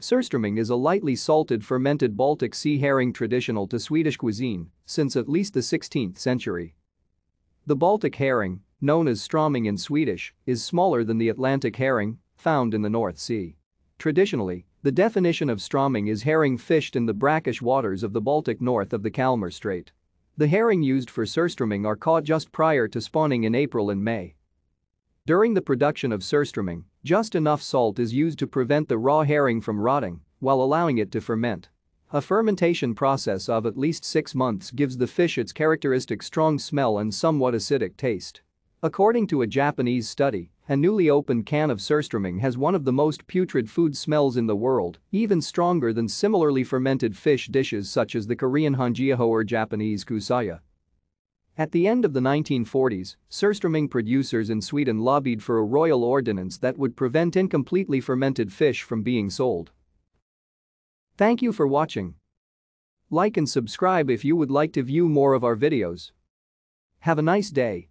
Surströmming is a lightly salted fermented Baltic sea herring traditional to Swedish cuisine since at least the 16th century. The Baltic herring, known as strömming in Swedish, is smaller than the Atlantic herring found in the North Sea. Traditionally, the definition of strömming is herring fished in the brackish waters of the Baltic north of the Kalmar Strait. The herring used for surströmming are caught just prior to spawning in April and May during the production of surströmming, just enough salt is used to prevent the raw herring from rotting while allowing it to ferment. A fermentation process of at least six months gives the fish its characteristic strong smell and somewhat acidic taste. According to a Japanese study, a newly opened can of surströmming has one of the most putrid food smells in the world, even stronger than similarly fermented fish dishes such as the Korean hanjiaho or Japanese kusaya. At the end of the 1940s, surströmming producers in Sweden lobbied for a royal ordinance that would prevent incompletely fermented fish from being sold. Thank you for watching. Like and subscribe if you would like to view more of our videos. Have a nice day.